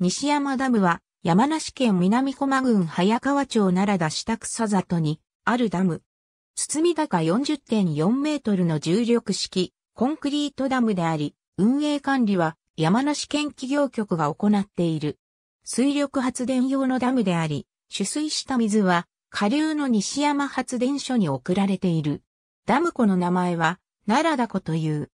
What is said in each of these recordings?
西山ダムは、山梨県南駒郡早川町奈良田下草里に、あるダム。堤高40.4メートルの重力式、コンクリートダムであり、運営管理は、山梨県企業局が行っている。水力発電用のダムであり、取水した水は、下流の西山発電所に送られている。ダム湖の名前は、奈良田湖という。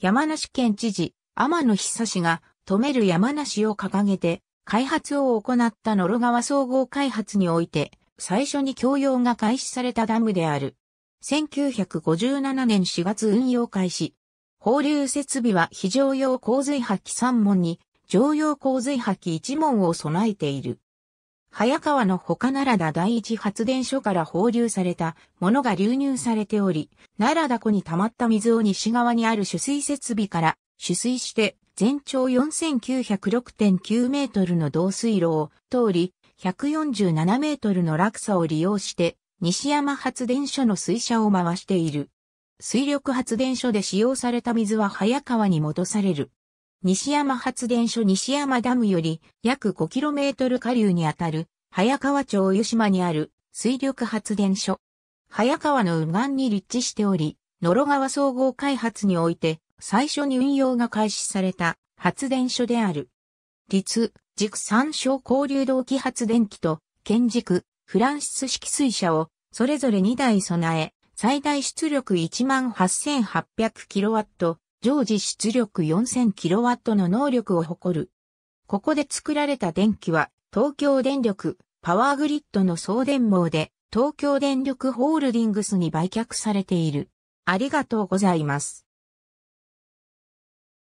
山梨県知事、天野久志が、止める山梨を掲げて、開発を行った野呂川総合開発において、最初に供用が開始されたダムである。1957年4月運用開始。放流設備は非常用洪水発揮3門に、常用洪水発揮1門を備えている。早川の他奈良田第一発電所から放流されたものが流入されており、奈良田湖に溜まった水を西側にある取水設備から取水して全長4906.9メートルの道水路を通り、147メートルの落差を利用して、西山発電所の水車を回している。水力発電所で使用された水は早川に戻される。西山発電所西山ダムより約 5km 下流にあたる早川町湯島にある水力発電所。早川の右岸に立地しており、野呂川総合開発において最初に運用が開始された発電所である。立、軸三小交流動機発電機と、建軸、フランシス式水車を、それぞれ2台備え、最大出力 18,800kW、常時出力 4000kW の能力を誇る。ここで作られた電気は、東京電力、パワーグリッドの送電網で、東京電力ホールディングスに売却されている。ありがとうございます。